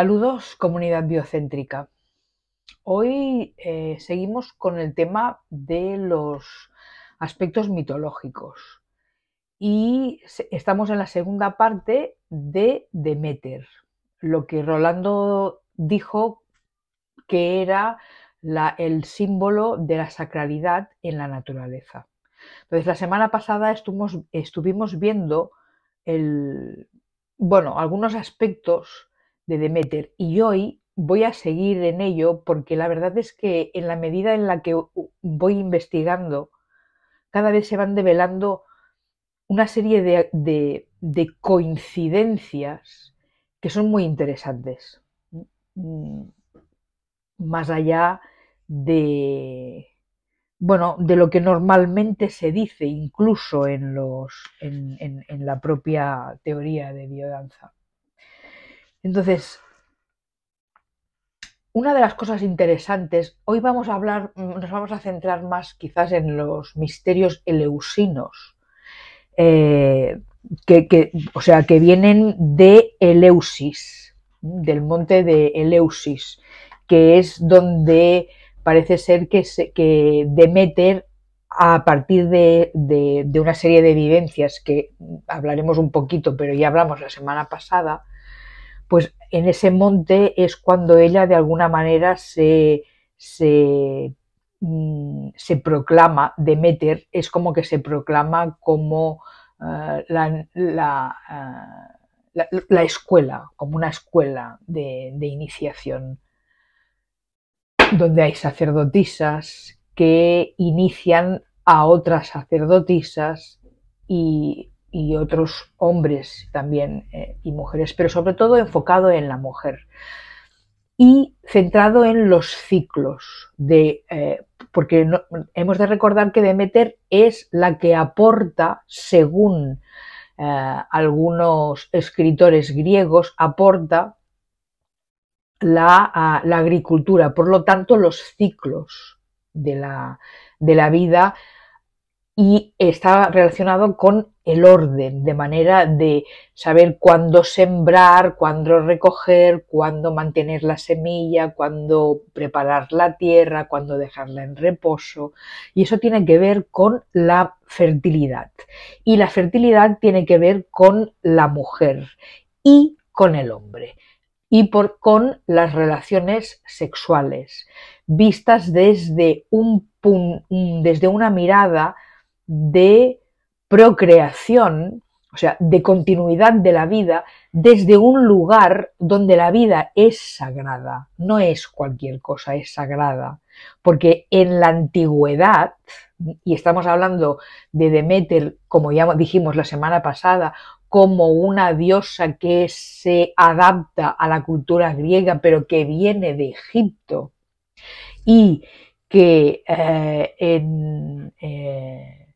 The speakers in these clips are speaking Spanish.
Saludos, comunidad biocéntrica. Hoy eh, seguimos con el tema de los aspectos mitológicos y estamos en la segunda parte de Demeter, lo que Rolando dijo que era el símbolo de la sacralidad en la naturaleza. Entonces, la semana pasada estuvimos, viendo bueno, algunos aspectos de Demeter. Y hoy voy a seguir en ello porque la verdad es que en la medida en la que voy investigando, cada vez se van develando una serie de, coincidencias que son muy interesantes, mm, más allá de, bueno, de lo que normalmente se dice incluso en, los, en la propia teoría de biodanza. Entonces, una de las cosas interesantes, hoy vamos a hablar, mm, nos vamos a centrar más quizás en los misterios eleusinos, eh, que, o sea, que vienen de Eleusis, del monte de Eleusis, que es donde parece ser que, se, Demeter, a partir de, de una serie de vivencias que hablaremos un poquito, pero ya hablamos la semana pasada, pues en ese monte es cuando ella de alguna manera se, se, mm, se proclama, Demeter es como que se proclama como eh, eh, la, escuela, como una escuela de, de iniciación, donde hay sacerdotisas que inician a otras sacerdotisas y y otros hombres también eh, y mujeres, pero sobre todo enfocado en la mujer y centrado en los ciclos de eh, porque hemos de recordar que Demeter es la que aporta según eh, algunos escritores griegos aporta la, agricultura por lo tanto los ciclos de la, de la vida y está relacionado con el orden, de manera de saber cuándo sembrar, cuándo recoger, cuándo mantener la semilla, cuándo preparar la tierra, cuándo dejarla en reposo. Y eso tiene que ver con la fertilidad. Y la fertilidad tiene que ver con la mujer y con el hombre y por, con las relaciones sexuales, vistas desde, un, desde una mirada de procreación, o sea, de continuidad de la vida, desde un lugar donde la vida es sagrada, no es cualquier cosa, es sagrada. Porque en la antigüedad, y estamos hablando de Demeter, como ya dijimos la semana pasada, como una diosa que se adapta a la cultura griega, pero que viene de Egipto, y que eh, en, eh,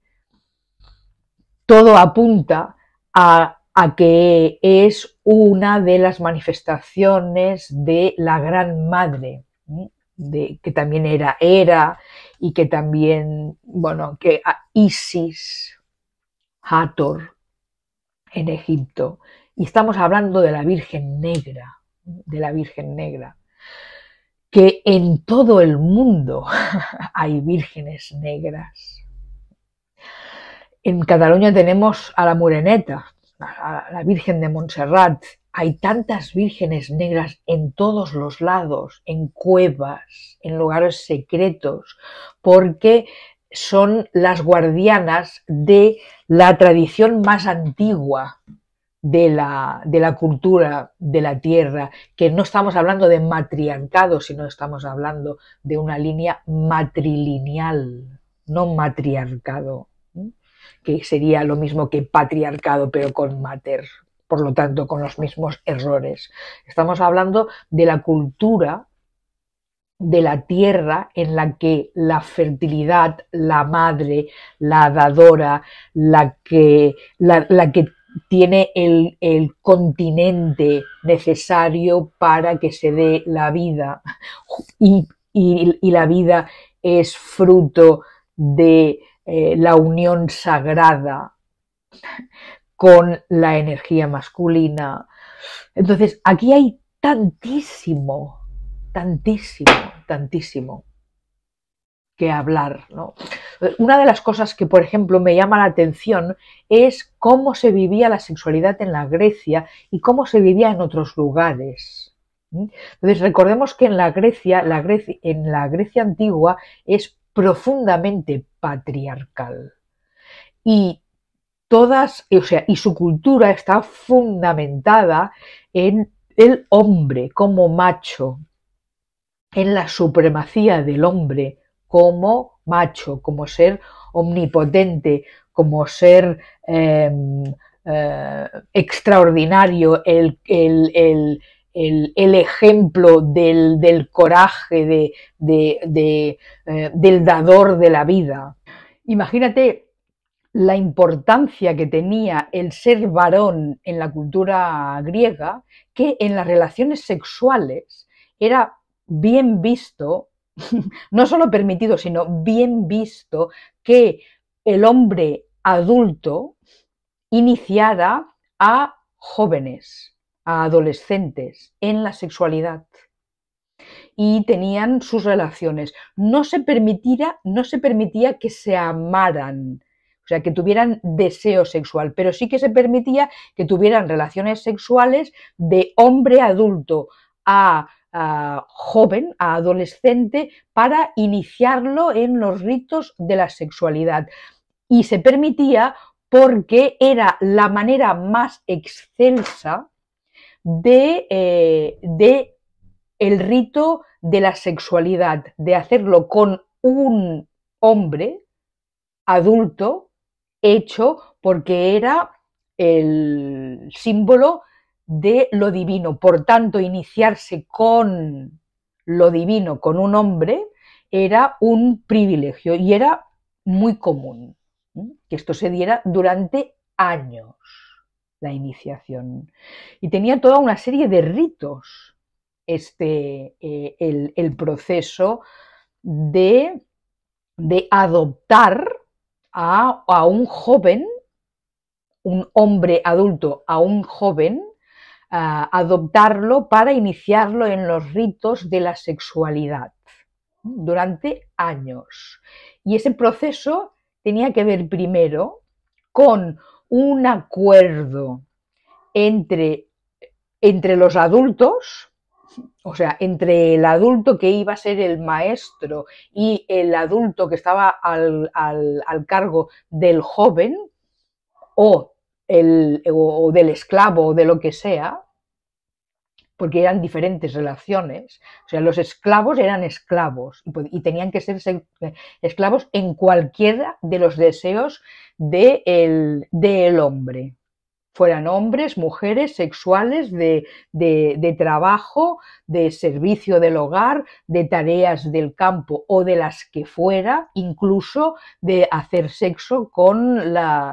todo apunta a, que es una de las manifestaciones de la Gran Madre, de, que también era Hera y que también, bueno, que Isis, Hathor en Egipto. Y estamos hablando de la Virgen Negra, de la Virgen Negra, que en todo el mundo hay vírgenes negras. En Cataluña tenemos a la Mureneta, a la Virgen de Montserrat. Hay tantas vírgenes negras en todos los lados, en cuevas, en lugares secretos, porque son las guardianas de la tradición más antigua de la, de la, cultura de la tierra, que no estamos hablando de matriarcado, sino estamos hablando de una línea matrilineal, no matriarcado que sería lo mismo que patriarcado, pero con mater, por lo tanto, con los mismos errores. Estamos hablando de la cultura de la tierra en la que la fertilidad, la madre, la dadora, la que, la, que tiene el, continente necesario para que se dé la vida y, y la vida es fruto de eh, la unión sagrada con la energía masculina. Entonces, aquí hay tantísimo, tantísimo, tantísimo que hablar. Una de las cosas que, por ejemplo, me llama la atención es cómo se vivía la sexualidad en la Grecia y cómo se vivía en otros lugares. ¿Mm? Entonces, recordemos que en la Grecia, la Grecia en la Grecia antigua es profundamente patriarcal. Y todas, o sea, y su cultura está fundamentada en el hombre como macho, en la supremacía del hombre como macho, como ser omnipotente, como ser em, eh, extraordinario, el, el el, ejemplo del, coraje, eh, del dador de la vida. Imagínate la importancia que tenía el ser varón en la cultura griega, que en las relaciones sexuales era bien visto, no solo permitido, sino bien visto que el hombre adulto iniciara a jóvenes a adolescentes en la sexualidad y tenían sus relaciones. No se, permitía, no se permitía que se amaran, o sea, que tuvieran deseo sexual, pero sí que se permitía que tuvieran relaciones sexuales de hombre adulto a, joven, a adolescente, para iniciarlo en los ritos de la sexualidad. Y se permitía porque era la manera más excelsa eh, de, el rito de la sexualidad, de hacerlo con un hombre adulto hecho porque era el símbolo de lo divino. Por tanto, iniciarse con lo divino, con un hombre, era un privilegio y era muy común que esto se diera durante años la iniciación. Y tenía toda una serie de ritos este, eh, el, proceso de, de adoptar a, un joven, un hombre adulto, a un joven, adoptarlo para iniciarlo en los ritos de la sexualidad durante años. Y ese proceso tenía que ver primero con un acuerdo entre, entre los adultos, o sea, entre el adulto que iba a ser el maestro y el adulto que estaba al, al, cargo del joven o, el, o del esclavo o de lo que sea, porque eran diferentes relaciones. O sea, los esclavos eran esclavos y, tenían que ser esclavos en cualquiera de los deseos del hombre. Fueran hombres, mujeres, sexuales, de, trabajo, de servicio del hogar, de tareas del campo o de las que fuera, incluso de hacer sexo con,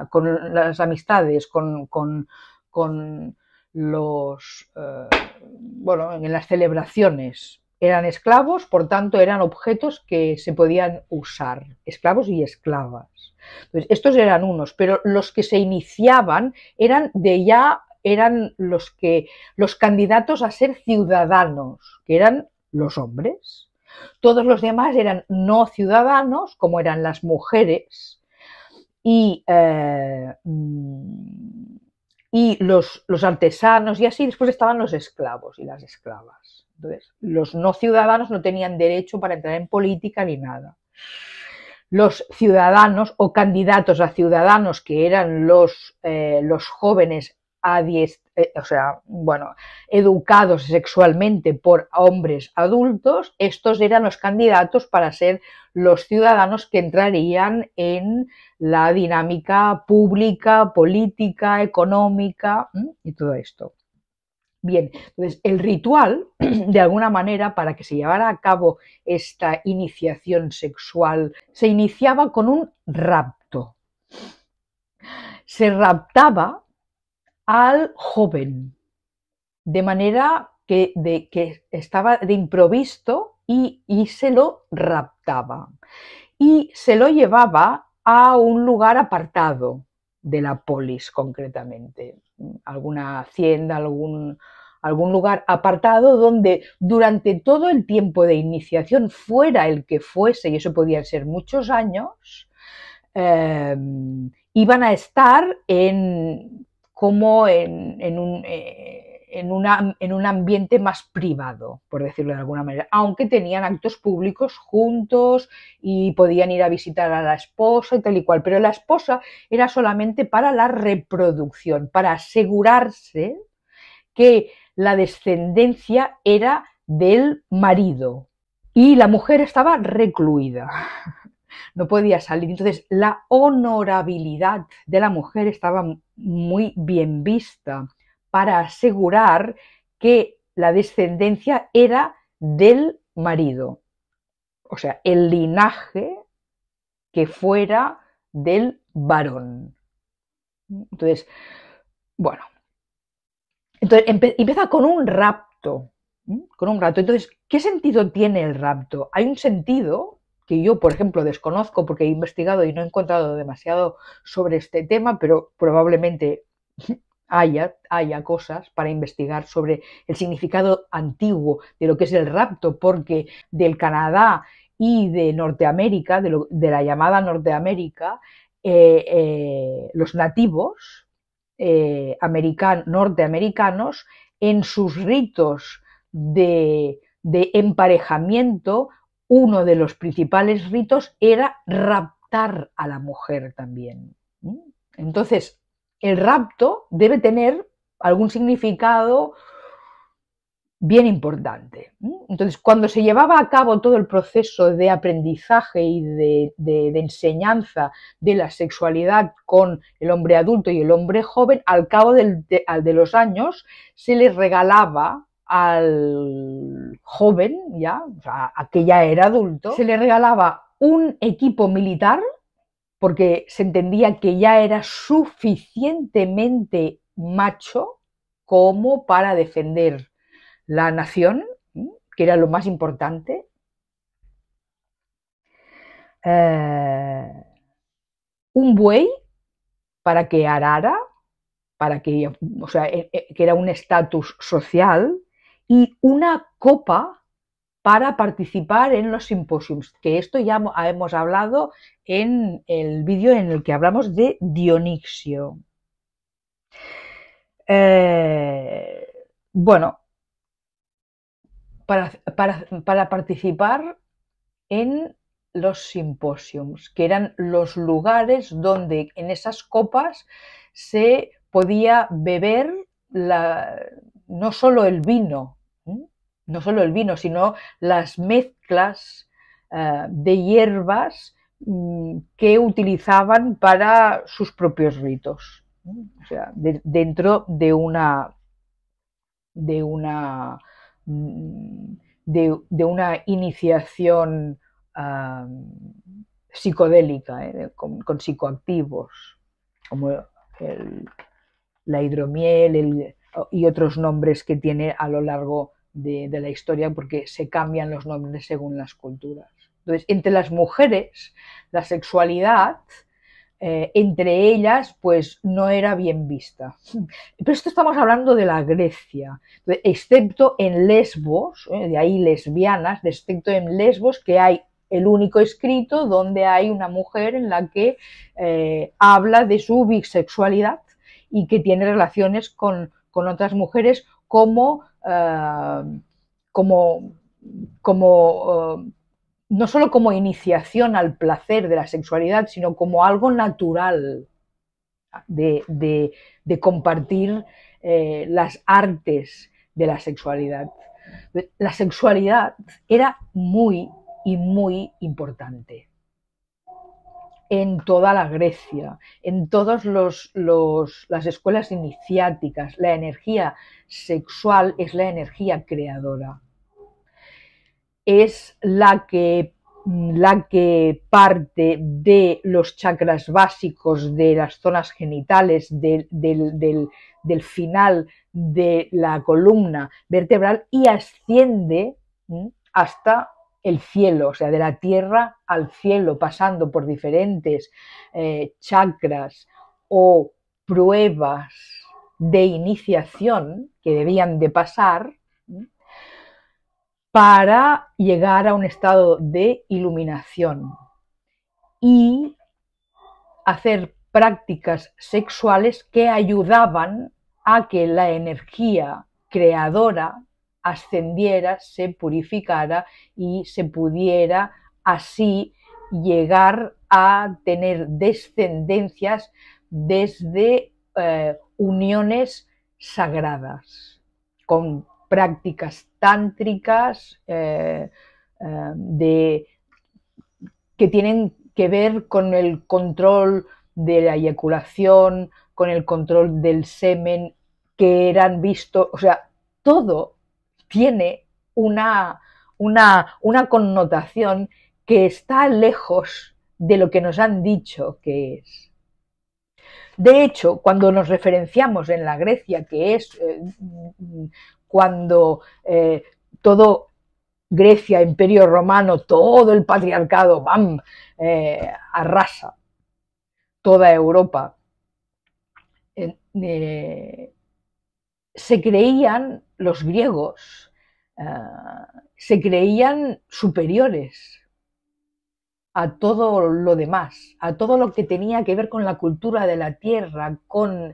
con las amistades, con los, eh, bueno, en las celebraciones. Eran esclavos, por tanto, eran objetos que se podían usar, esclavos y esclavas. estos eran unos, pero los que se iniciaban eran de ya eran los que los candidatos a ser ciudadanos, que eran los hombres. Todos los demás eran no ciudadanos, como eran las mujeres, y eh, mm, y los, los, artesanos y así, después estaban los esclavos y las esclavas. Entonces, los no ciudadanos no tenían derecho para entrar en política ni nada. Los ciudadanos o candidatos a ciudadanos que eran los, eh, los jóvenes adiest eh, o sea, bueno, educados sexualmente por hombres adultos, estos eran los candidatos para ser los ciudadanos que entrarían en la dinámica pública, política, económica y todo esto. Bien, entonces el ritual, de alguna manera, para que se llevara a cabo esta iniciación sexual, se iniciaba con un rapto. Se raptaba al joven, de manera que, de, que estaba de improviso y, se lo raptaba. Y se lo llevaba a un lugar apartado de la polis concretamente, alguna hacienda, algún, algún lugar apartado donde durante todo el tiempo de iniciación, fuera el que fuese, y eso podían ser muchos años, eh, iban a estar en como en, un, eh, un, ambiente más privado, por decirlo de alguna manera, aunque tenían actos públicos juntos y podían ir a visitar a la esposa y tal y cual, pero la esposa era solamente para la reproducción, para asegurarse que la descendencia era del marido y la mujer estaba recluida no podía salir. Entonces, la honorabilidad de la mujer estaba muy bien vista para asegurar que la descendencia era del marido. O sea, el linaje que fuera del varón. Entonces, bueno. Entonces, empieza con un rapto. Con un rapto. Entonces, ¿qué sentido tiene el rapto? Hay un sentido que yo, por ejemplo, desconozco porque he investigado y no he encontrado demasiado sobre este tema, pero probablemente haya, cosas para investigar sobre el significado antiguo de lo que es el rapto, porque del Canadá y de Norteamérica, de, la llamada Norteamérica, eh, eh, los nativos eh, norteamericanos en sus ritos de emparejamiento uno de los principales ritos era raptar a la mujer también. Entonces, el rapto debe tener algún significado bien importante. Entonces, cuando se llevaba a cabo todo el proceso de aprendizaje y de, enseñanza de la sexualidad con el hombre adulto y el hombre joven, al cabo de, los años se les regalaba al joven, ya, o a que ya era adulto, se le regalaba un equipo militar porque se entendía que ya era suficientemente macho como para defender la nación, que era lo más importante. Eh, un buey para que arara, para que, o sea, e, e, que era un estatus social, y una copa para participar en los simposios que esto ya hemos hablado en el vídeo en el que hablamos de Dionisio. Eh, bueno, para, participar en los simposiums, que eran los lugares donde en esas copas se podía beber no solo el vino, no solo el vino, sino las mezclas eh, de hierbas mm, que utilizaban para sus propios ritos. O sea, dentro de una de una mm, de, una iniciación psicodélica, ¿eh? con, psicoactivos, como la hidromiel y otros nombres que tiene a lo largo de, la historia porque se cambian los nombres según las culturas. Entonces, entre las mujeres, la sexualidad, eh, entre ellas, pues no era bien vista. Pero esto estamos hablando de la Grecia, excepto en Lesbos, eh, de ahí lesbianas, excepto en Lesbos, que hay el único escrito donde hay una mujer en la que eh, habla de su bisexualidad y que tiene relaciones con otras mujeres como Ah, como, ah, no solo como iniciación al placer de la sexualidad, sino como algo natural de, compartir eh, las artes de la sexualidad. La sexualidad era muy y muy importante en toda la Grecia, en todas los, las escuelas iniciáticas. La energía sexual es la energía creadora. Es la que, la que parte de los chakras básicos de las zonas genitales, del, del, del final de la columna vertebral y asciende hasta el cielo, o sea, de la tierra al cielo, pasando por diferentes eh, chakras o pruebas de iniciación que debían de pasar para llegar a un estado de iluminación y hacer prácticas sexuales que ayudaban a que la energía creadora ascendiera, se purificara y se pudiera así llegar a tener descendencias desde eh, uniones sagradas, con prácticas tántricas eh, eh, de, que tienen que ver con el control de la eyaculación, con el control del semen, que eran visto, o sea, todo tiene una, una, connotación que está lejos de lo que nos han dicho que es. De hecho, cuando nos referenciamos en la Grecia, que es eh, cuando eh, todo Grecia, Imperio Romano, todo el patriarcado, ¡bam!, eh, arrasa toda Europa se creían los griegos, eh, se creían superiores a todo lo demás, a todo lo que tenía que ver con la cultura de la tierra, con,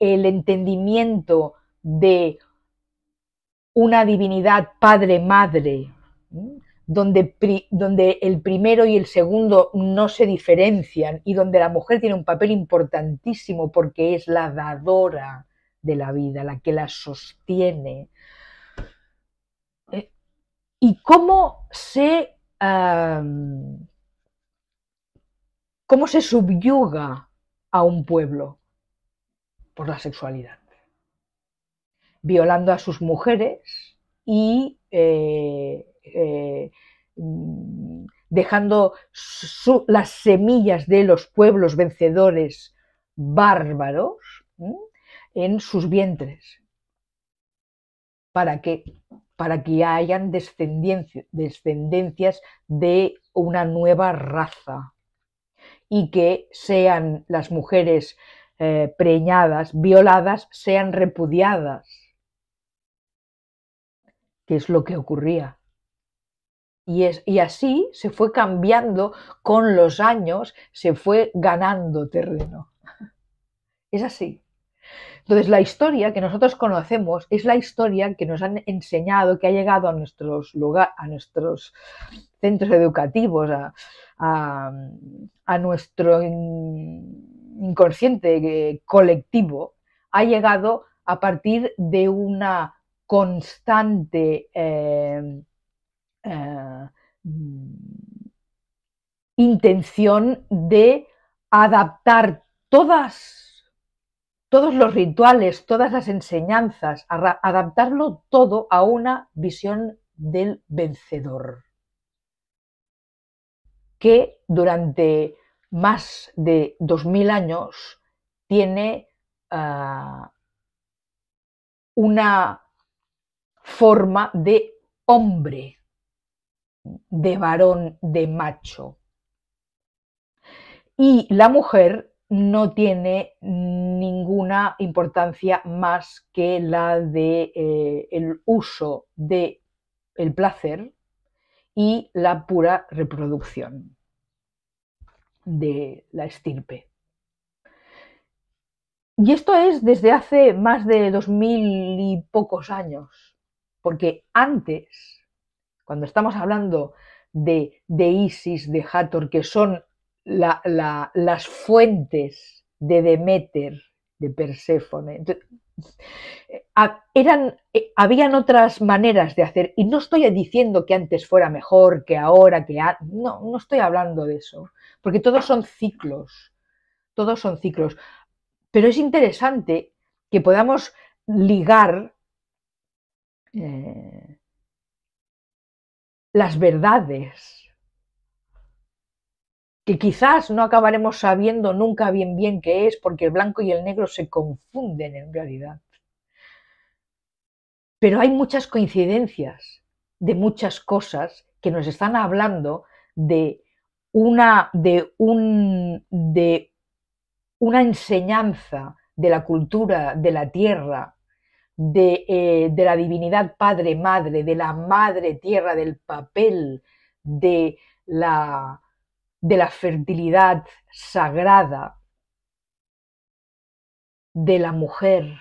el entendimiento de una divinidad padre-madre, donde, donde el primero y el segundo no se diferencian y donde la mujer tiene un papel importantísimo porque es la dadora, de la vida, la que la sostiene. Eh, ¿Y cómo se, cómo se subyuga a un pueblo? Por la sexualidad. Violando a sus mujeres y eh, eh, mm, dejando las semillas de los pueblos vencedores bárbaros en sus vientres, para que, para que hayan descendencias de una nueva raza y que sean las mujeres eh, preñadas, violadas, sean repudiadas, que es lo que ocurría. Y, y, así se fue cambiando con los años, se fue ganando terreno. Es así. Entonces, la historia que nosotros conocemos es la historia que nos han enseñado, que ha llegado a nuestros lugar a nuestros centros educativos, a, nuestro inconsciente eh, colectivo, ha llegado a partir de una constante eh, eh, intención de adaptar todas todos los rituales, todas las enseñanzas, adaptarlo todo a una visión del vencedor, que durante más de 2.000 años tiene ah, una forma de hombre, de varón, de macho. Y la mujer no tiene ninguna importancia más que la de eh, el uso de el placer y la pura reproducción de la estirpe. Y esto es desde hace más de dos mil y pocos años, porque antes, cuando estamos hablando de, de Isis, de Hathor, que son las fuentes de Demeter, de Perséfone. eran, eh, habían otras maneras de hacer, y no estoy diciendo que antes fuera mejor, que ahora, que... no, no estoy hablando de eso, porque todos son ciclos, todos son ciclos. Pero es interesante que podamos ligar eh, las verdades que quizás no acabaremos sabiendo nunca bien bien qué es, porque el blanco y el negro se confunden en realidad. Pero hay muchas coincidencias de muchas cosas que nos están hablando de una, de un, de una enseñanza de la cultura, de la tierra, de, eh, de la divinidad padre-madre, de la madre tierra, del papel, de la de la fertilidad sagrada de la mujer,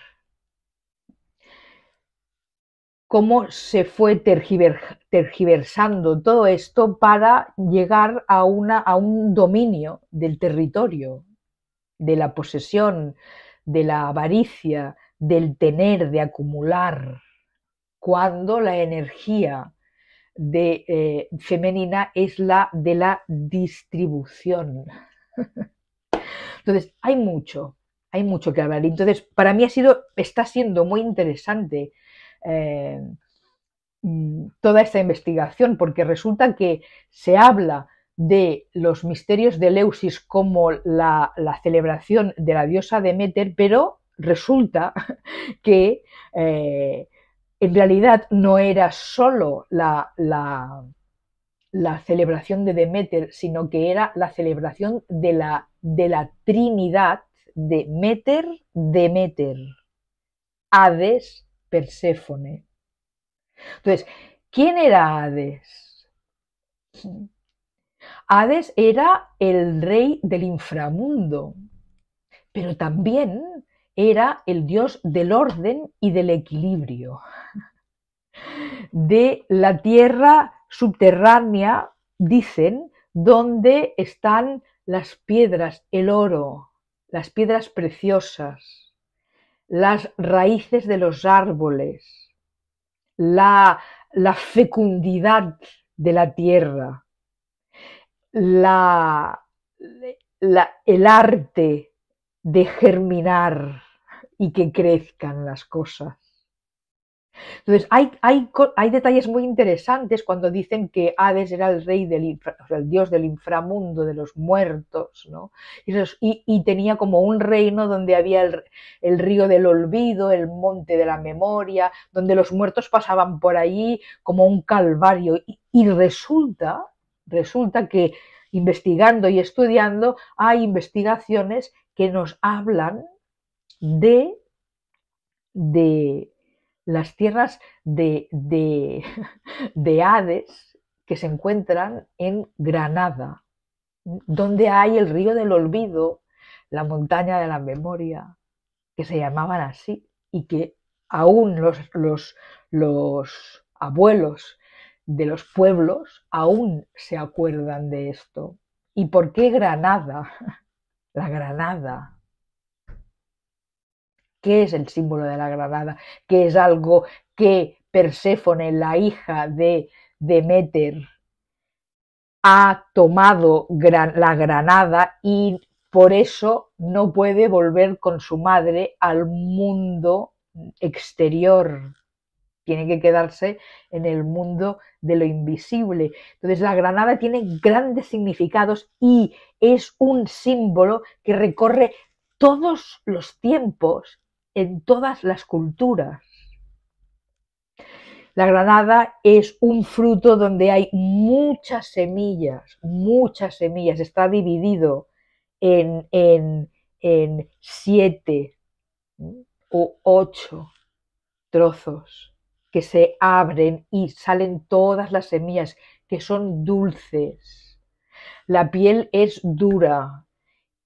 cómo se fue tergiversando todo esto para llegar a, una, a un dominio del territorio, de la posesión, de la avaricia, del tener, de acumular, cuando la energía de, eh, femenina es la de la distribución. Entonces, hay mucho, hay mucho que hablar. Entonces, para mí ha sido, está siendo muy interesante eh, mm, toda esta investigación, porque resulta que se habla de los misterios de Leusis como la, celebración de la diosa Demeter, pero resulta que eh, en realidad no era solo la, la, celebración de Demeter, sino que era la celebración de la, de la Trinidad de Meter, Demeter, Hades, Perséfone. Entonces, ¿quién era Hades? Hades era el rey del inframundo, pero también era el dios del orden y del equilibrio, de la tierra subterránea, dicen, donde están las piedras, el oro, las piedras preciosas, las raíces de los árboles, la, la fecundidad de la tierra, la, la, el arte, de germinar y que crezcan las cosas. Entonces, hay, hay, detalles muy interesantes cuando dicen que Hades era el rey del el dios del inframundo, de los muertos, ¿no? Y, tenía como un reino donde había el, río del olvido, el monte de la memoria, donde los muertos pasaban por allí como un calvario. Y, y resulta, resulta que investigando y estudiando hay investigaciones que nos hablan de, de las tierras de, Hades que se encuentran en Granada, donde hay el río del olvido, la montaña de la memoria, que se llamaban así y que aún los, los, los abuelos de los pueblos aún se acuerdan de esto. ¿Y por qué Granada? La granada. ¿Qué es el símbolo de la granada? Que es algo que Perséfone, la hija de Demeter, ha tomado la granada y por eso no puede volver con su madre al mundo exterior. Tiene que quedarse en el mundo de lo invisible. Entonces la granada tiene grandes significados y es un símbolo que recorre todos los tiempos, en todas las culturas. La granada es un fruto donde hay muchas semillas, muchas semillas. Está dividido en, en siete o ocho trozos que se abren y salen todas las semillas que son dulces la piel es dura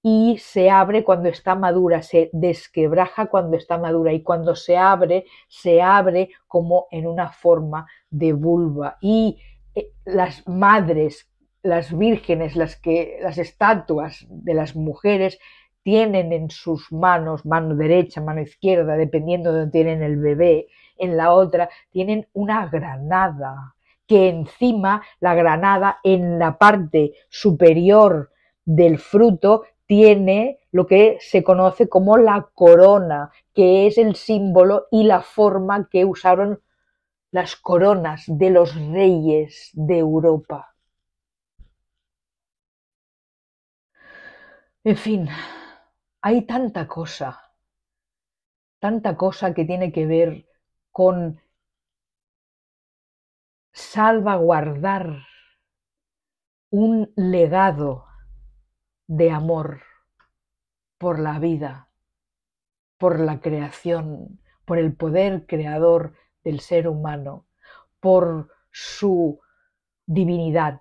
y se abre cuando está madura, se desquebraja cuando está madura y cuando se abre, se abre como en una forma de vulva. Y eh, las madres, las vírgenes, las, que, las estatuas de las mujeres tienen en sus manos, mano derecha, mano izquierda, dependiendo de donde tienen el bebé, en la otra, tienen una granada que encima la granada en la parte superior del fruto tiene lo que se conoce como la corona, que es el símbolo y la forma que usaron las coronas de los reyes de Europa. En fin, hay tanta cosa, tanta cosa que tiene que ver con salvaguardar un legado de amor por la vida, por la creación, por el poder creador del ser humano, por su divinidad.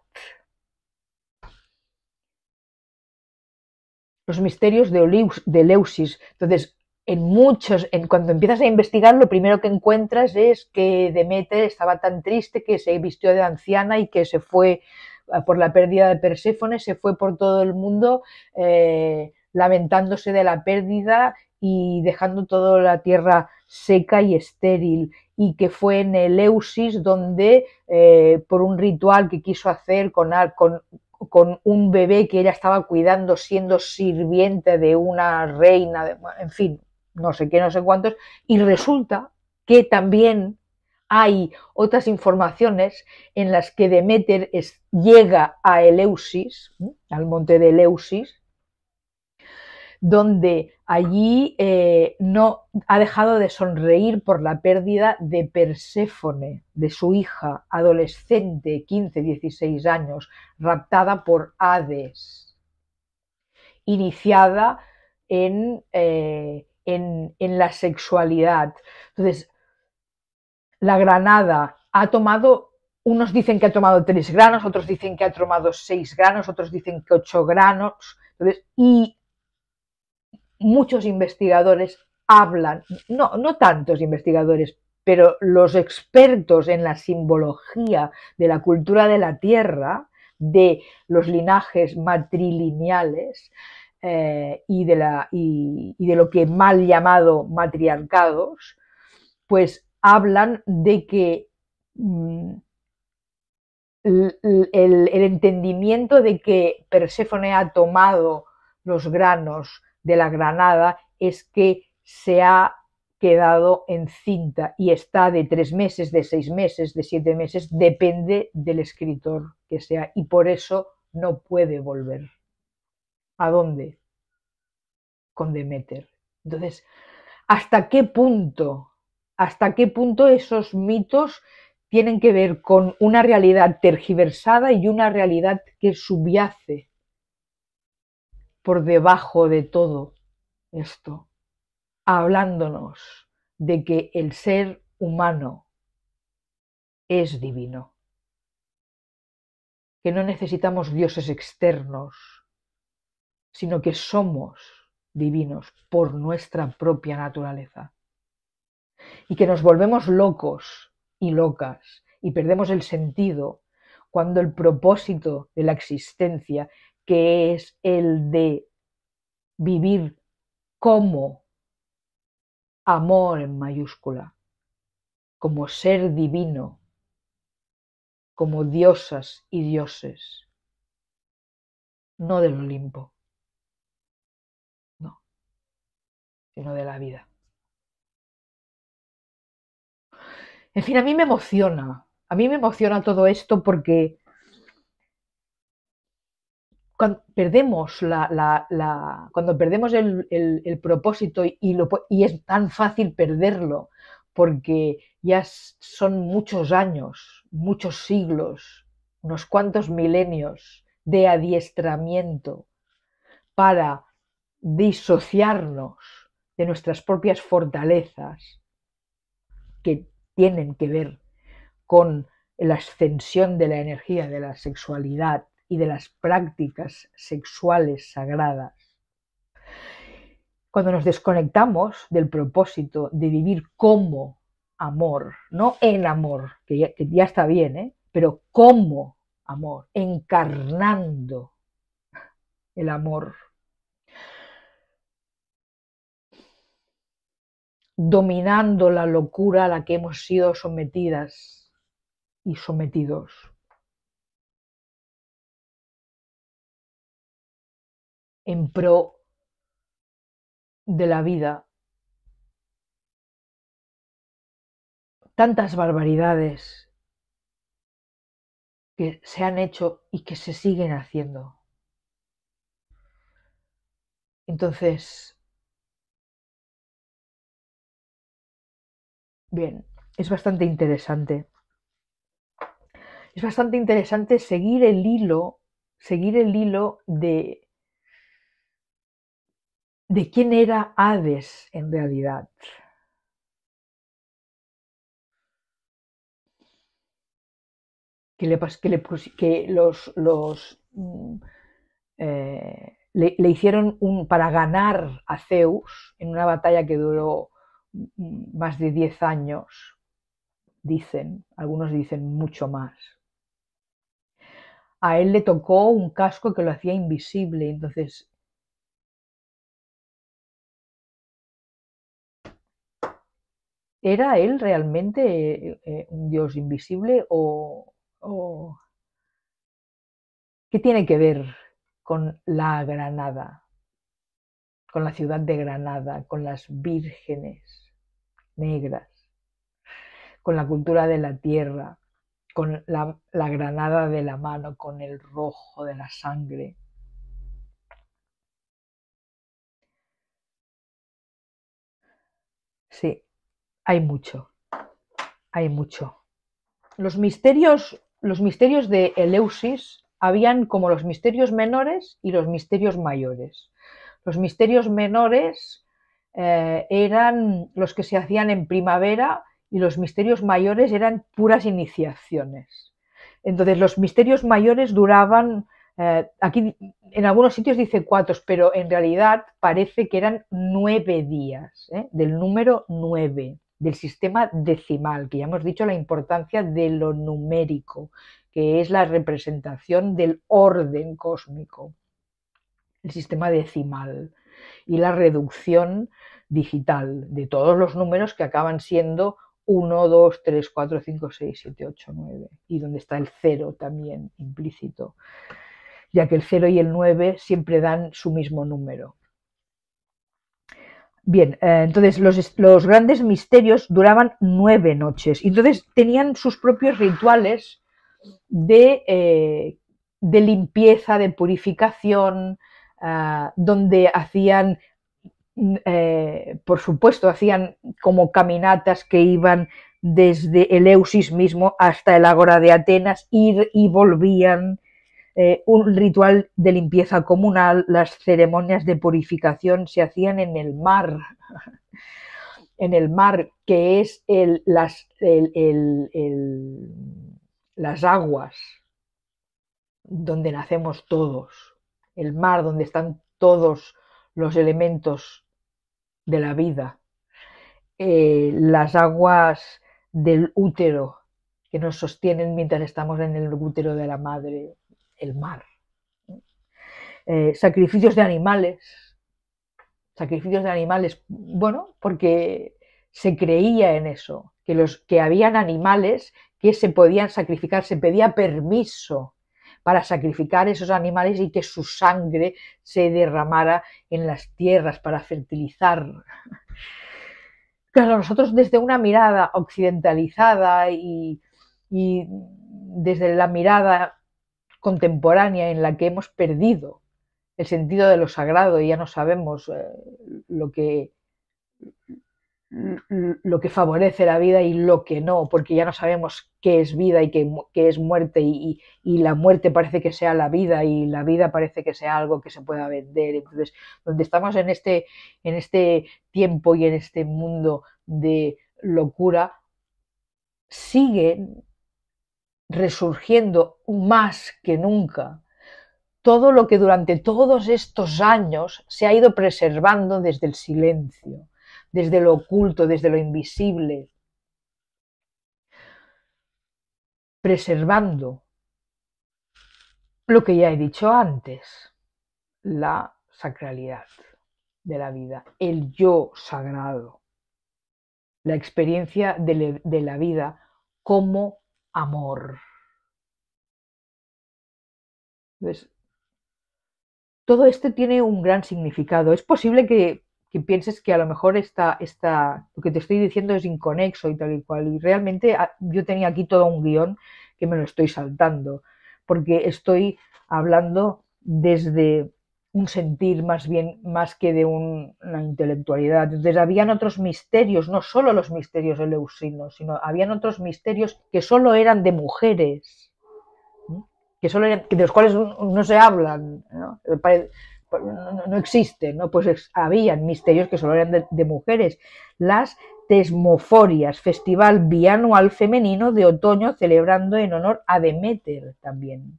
Los misterios de, Leusis, Entonces, en muchos, en cuando empiezas a investigar, lo primero que encuentras es que Demeter estaba tan triste que se vistió de anciana y que se fue eh, por la pérdida de Perséfone, se fue por todo el mundo eh, lamentándose de la pérdida y dejando toda la tierra seca y estéril, y que fue en Eleusis donde, eh, por un ritual que quiso hacer con, con, con un bebé que ella estaba cuidando siendo sirviente de una reina, en fin, no sé qué, no sé cuántos, y resulta que también hay otras informaciones en las que Demeter llega a Eleusis, al monte de Eleusis, donde allí eh, no ha dejado de sonreír por la pérdida de Perséfone, de su hija adolescente, 15-16 años, raptada por Hades, iniciada en eh, en, la sexualidad. Entonces, la granada ha tomado unos dicen que ha tomado tres granos, otros dicen que ha tomado seis granos, otros dicen que ocho granos. Entonces, y muchos investigadores hablan, no, no tantos investigadores, pero los expertos en la simbología de la cultura de la tierra, de los linajes matrilineales, eh, y, de la, y, de lo que mal llamado matriarcados, pues hablan de que mm, el, el, entendimiento de que Perséfone ha tomado los granos de la granada es que se ha quedado encinta y está de tres meses, de seis meses, de siete meses, depende del escritor que sea y por eso no puede volver. ¿A dónde? Con Demeter. Entonces, ¿hasta qué punto? ¿Hasta qué punto esos mitos tienen que ver con una realidad tergiversada y una realidad que subyace por debajo de todo esto, hablándonos de que el ser humano es divino, que no necesitamos dioses externos, sino que somos divinos por nuestra propia naturaleza. Y que nos volvemos locos y locas y perdemos el sentido cuando el propósito de la existencia, que es el de vivir como amor en mayúscula, como ser divino, como diosas y dioses, no del Olimpo. sino de la vida. En fin, a mí me emociona, a mí me emociona todo esto porque cuando perdemos, la, cuando perdemos el, propósito y, y es tan fácil perderlo porque ya son muchos años, muchos siglos, unos cuantos milenios de adiestramiento para disociarnos de nuestras propias fortalezas que tienen que ver con la ascensión de la energía de la sexualidad y de las prácticas sexuales sagradas. Cuando nos desconectamos del propósito de vivir como amor, no en amor, que ya, está bien, ¿eh? pero como amor, encarnando el amor dominando la locura a la que hemos sido sometidas y sometidos. en pro de la vida. Tantas barbaridades que se han hecho y que se siguen haciendo. Entonces, Bien, es bastante interesante. Es bastante interesante seguir el hilo, seguir el hilo de de quién era Hades en realidad. Que, le, que, que los, los mm, eh, le, hicieron un, para ganar a Zeus en una batalla que duró más de 10 años, dicen, algunos dicen mucho más. A él le tocó un casco que lo hacía invisible, entonces ¿Era él realmente eh, eh, un dios invisible o, o, qué tiene que ver con la Granada, con la ciudad de Granada, con las vírgenes? negras, con la cultura de la tierra, con la, la granada de la mano, con el rojo de la sangre, Sí, hay mucho. Hay mucho. Los misterios, los misterios de Eleusis habían como los misterios menores y los misterios mayores. Los misterios menores eh, eran los que se hacían en primavera y los misterios mayores eran puras iniciaciones. Entonces los misterios mayores duraban, eh, aquí en algunos sitios dice cuatro, pero en realidad parece que eran nueve días, ¿eh? del número nueve, del sistema decimal, que ya hemos dicho la importancia de lo numérico, que es la representación del orden cósmico, el sistema decimal y la reducción digital de todos los números que acaban siendo 1, 2, 3, 4, 5, 6, 7, 8, 9 y donde está el 0 también implícito, ya que el 0 y el 9 siempre dan su mismo número. Bien, eh, entonces los, grandes misterios duraban nueve noches. y Entonces tenían sus propios rituales de eh, limpieza, de purificación, Ah, donde hacían, eh, por supuesto, hacían como caminatas que iban desde el Eusis mismo hasta el Ágora de Atenas, ir y volvían, eh, un ritual de limpieza comunal, las ceremonias de purificación se hacían en el mar, en el mar, que es las aguas donde nacemos todos el mar donde están todos los elementos de la vida, eh, las aguas del útero que nos sostienen mientras estamos en el útero de la madre, el mar. Eh, sacrificios de animales, sacrificios de animales, bueno, porque se creía en eso, que los que habían animales que se podían sacrificar, se pedía permiso para sacrificar esos animales y que su sangre se derramara en las tierras para fertilizar. Claro, nosotros desde una mirada occidentalizada y, desde la mirada contemporánea en la que hemos perdido el sentido de lo sagrado y ya no sabemos eh, lo que Mm, lo que favorece la vida y lo que no, porque ya no sabemos qué es vida y qué, es muerte y, la muerte parece que sea la vida y la vida parece que sea algo que se pueda vender. Entonces, donde estamos en este, en este tiempo y en este mundo de locura, siguen resurgiendo más que nunca todo lo que durante todos estos años se ha ido preservando desde el silencio desde lo oculto, desde lo invisible, preservando lo que ya he dicho antes, la sacralidad de la vida, el yo sagrado, la experiencia de, la vida como amor. todo esto tiene un gran significado. Es posible que que pienses que a lo mejor está esta, lo que te estoy diciendo es inconexo y tal y cual. Y realmente ah, yo tenía aquí todo un guión que me lo estoy saltando, porque estoy hablando desde un sentir más bien más que de una intelectualidad. Entonces habían otros misterios, no solo los misterios eleusinos, sino habían otros misterios que solo eran de mujeres, que solo de los cuales no se hablan. Pues, no, existe, ¿no? Pues había habían misterios que solo eran de, mujeres. Las Tesmoforias, festival bianual femenino de otoño celebrando en honor a Demeter también,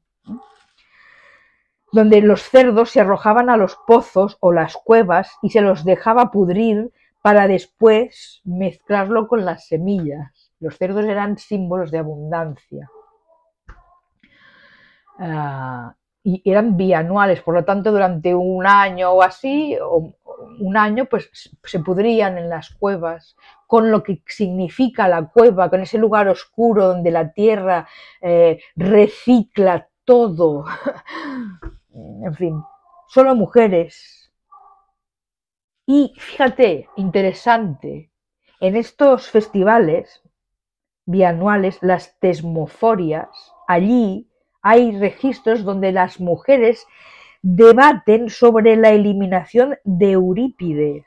donde los cerdos se arrojaban a los pozos o las cuevas y se los dejaba pudrir para después mezclarlo con las semillas. Los cerdos eran símbolos de abundancia. Ah, y eran bianuales, por lo tanto durante un año o así, o un año, pues se pudrían en las cuevas, con lo que significa la cueva, con ese lugar oscuro donde la tierra eh, recicla todo. en fin, solo mujeres. Y fíjate, interesante, en estos festivales bianuales, las tesmoforias, allí hay registros donde las mujeres debaten sobre la eliminación de Eurípides,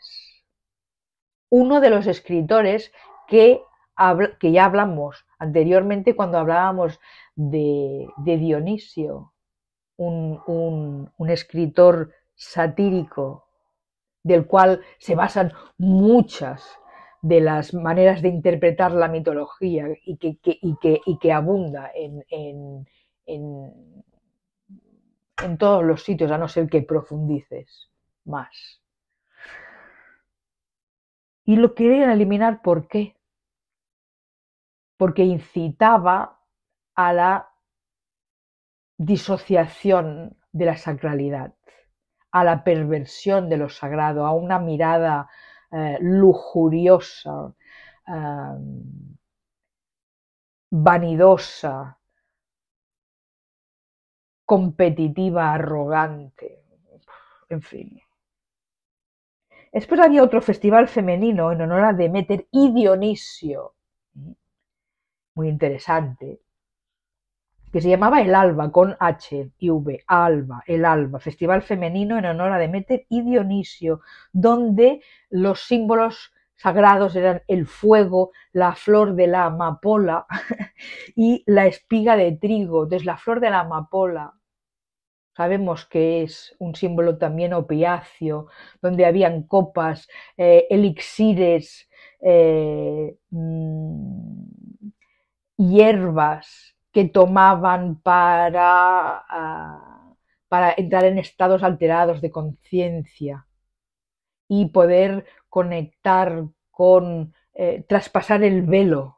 uno de los escritores que, que ya hablamos anteriormente cuando hablábamos de, Dionisio, un, escritor satírico del cual se basan muchas de las maneras de interpretar la mitología y que, abunda en, en, todos los sitios, a no ser que profundices más. Y lo querían eliminar, ¿por qué? Porque incitaba a la disociación de la sacralidad, a la perversión de lo sagrado, a una mirada eh, lujuriosa, eh, vanidosa, competitiva, arrogante, en fin. Después había otro festival femenino en honor a Demeter y Dionisio, muy interesante, que se llamaba El Alba con H y V, Alba, El Alba, festival femenino en honor a Demeter y Dionisio, donde los símbolos sagrados eran el fuego, la flor de la amapola y la espiga de trigo. Entonces la flor de la amapola Sabemos que es un símbolo también opiacio, donde habían copas, eh, elixires, eh, mm, hierbas que tomaban ah, para, entrar en estados alterados de conciencia y poder conectar con, eh, traspasar el velo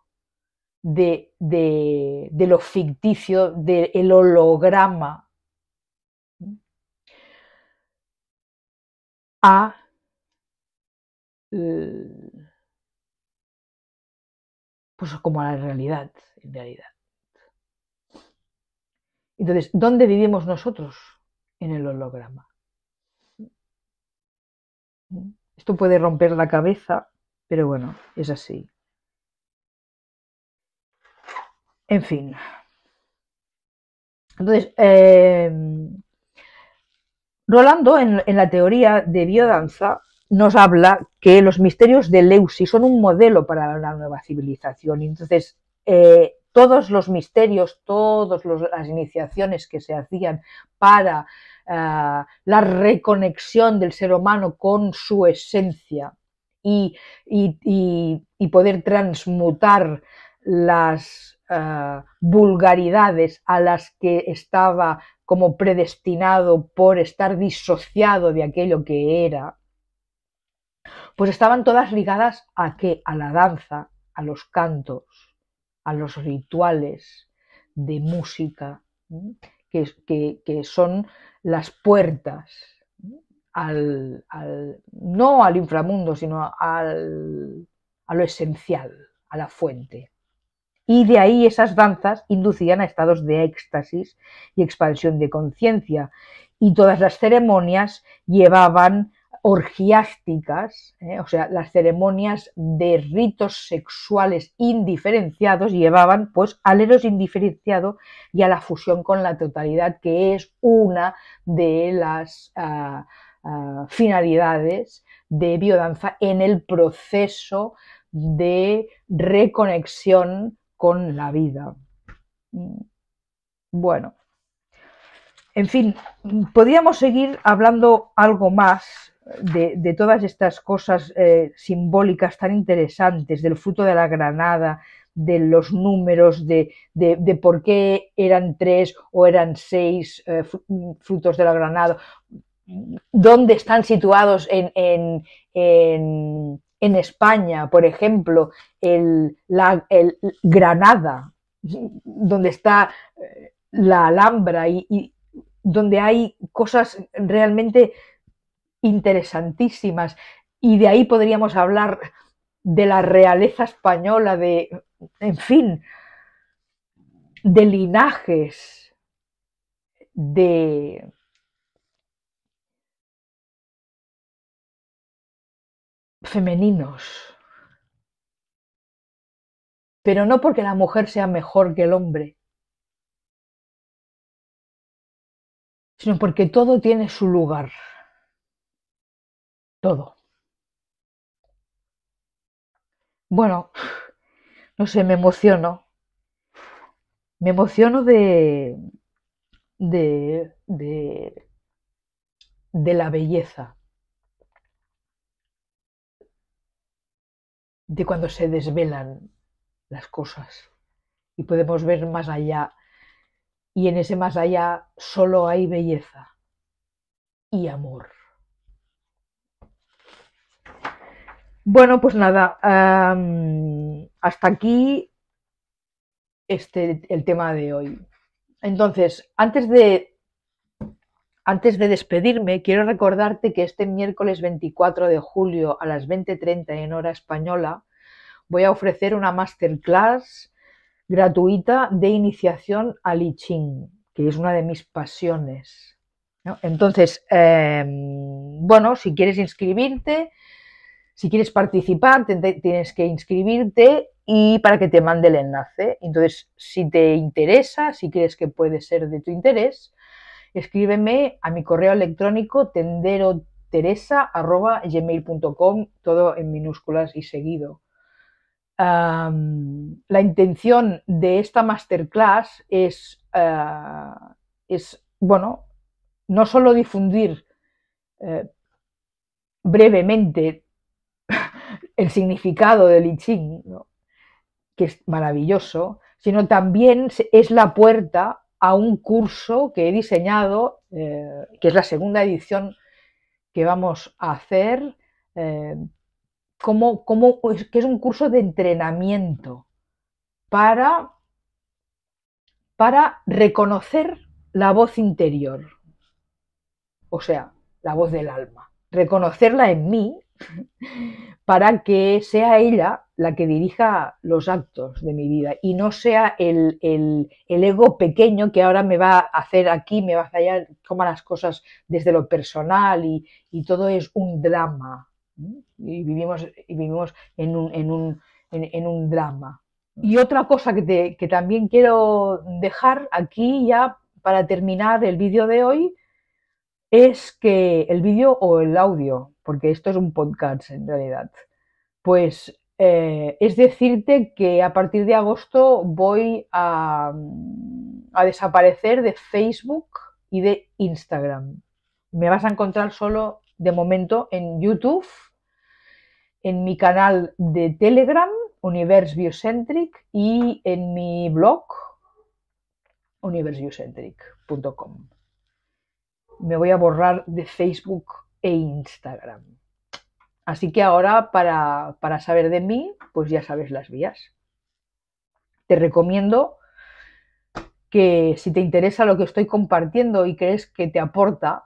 de, lo ficticio, del holograma a eh, pues como a la realidad, en realidad. Entonces, ¿dónde vivimos nosotros en el holograma? Esto puede romper la cabeza, pero bueno, es así. En fin. Entonces, eh, Rolando, en, la teoría de biodanza, nos habla que los misterios de Leusi son un modelo para la nueva civilización. Entonces, eh, todos los misterios, todas las iniciaciones que se hacían para ah, la reconexión del ser humano con su esencia y, poder transmutar las ah, vulgaridades a las que estaba como predestinado por estar disociado de aquello que era, pues estaban todas ligadas a qué? A la danza, a los cantos, a los rituales de música, que, son las puertas no al inframundo, sino a lo esencial, a la fuente y de ahí esas danzas inducían a estados de éxtasis y expansión de conciencia. Y todas las ceremonias llevaban orgiásticas, ¿eh? o sea, las ceremonias de ritos sexuales indiferenciados llevaban pues al eros indiferenciado y a la fusión con la totalidad, que es una de las ah, ah, finalidades de biodanza en el proceso de reconexión con la vida. Mm. Bueno, en fin, podríamos seguir hablando algo más de, todas estas cosas eh, simbólicas tan interesantes, del fruto de la granada, de los números, de, de, por qué eran tres o eran seis eh, frutos de la granada, dónde están situados en, en en España, por ejemplo, el, Granada, donde está eh, la Alhambra y, y, donde hay cosas realmente interesantísimas. Y de ahí podríamos hablar de la realeza española, de, en fin, de linajes, de femeninos. Pero no porque la mujer sea mejor que el hombre, sino porque todo tiene su lugar. Todo. Bueno, no sé, me emociono. Me emociono de, de, de, de la belleza. de cuando se desvelan las cosas y podemos ver más allá. Y en ese más allá solo hay belleza y amor. Bueno, pues nada, hasta aquí este, el tema de hoy. Entonces, antes de antes de despedirme, quiero recordarte que este miércoles 24 de julio a las 20.30 en hora española voy a ofrecer una masterclass gratuita de iniciación al I que es una de mis pasiones. Entonces, em, bueno, si quieres inscribirte, si quieres participar, tienes que inscribirte y para que te mande el enlace. Entonces, si te interesa, si crees que puede ser de tu interés, escríbeme a mi correo electrónico tenderoteresa.gmail.com, todo en minúsculas y seguido. la intención de esta masterclass es, eh, es bueno, no solo difundir eh, brevemente el significado del I que es maravilloso, sino también es la puerta a un curso que he diseñado, eh, que es la segunda edición que vamos a hacer, eh, como, pues, que es un curso de entrenamiento para, para reconocer la voz interior, o sea, la voz del alma, reconocerla en mí para que sea ella la que dirija los actos de mi vida y no sea el, ego pequeño que ahora me va a hacer aquí, me va a fallar, toma las cosas desde lo personal y, todo es un drama. Y vivimos, y vivimos en, un, drama. Y otra cosa que, que también quiero dejar aquí ya para terminar el vídeo de hoy es que el vídeo o el audio, porque esto es un podcast en realidad, pues eh, es decirte que a partir de agosto voy mm, a, desaparecer de Facebook y de Instagram. Me vas a encontrar solo de momento en YouTube, en mi canal de Telegram, Universe Biocentric, y en mi blog, universebiocentric.com. Me voy a borrar de Facebook e Instagram. Así que ahora para, para saber de mí, pues ya sabes las vías. Te recomiendo que si te interesa lo que estoy compartiendo y crees que te aporta,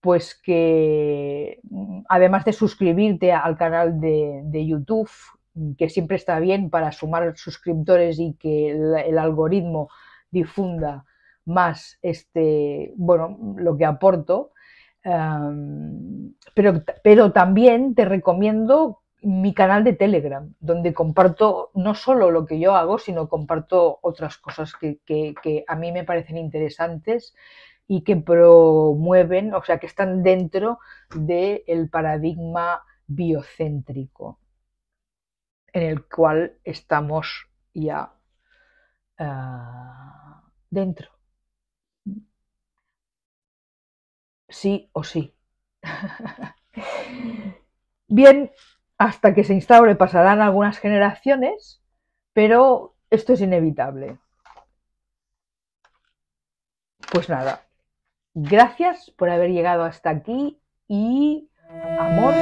pues que mm, además de suscribirte al canal de, de, YouTube, que siempre está bien para sumar suscriptores y que el, algoritmo difunda más este, bueno, lo que aporto, pero, pero también te recomiendo mi canal de Telegram, donde comparto no solo lo que yo hago, sino comparto otras cosas que, a mí me parecen interesantes y que promueven, o sea, que están dentro del paradigma biocéntrico en el cual estamos ya ah, dentro. sí o sí. Bien, hasta que se instaure pasarán algunas generaciones, pero esto es inevitable. Pues nada, gracias por haber llegado hasta aquí y amor.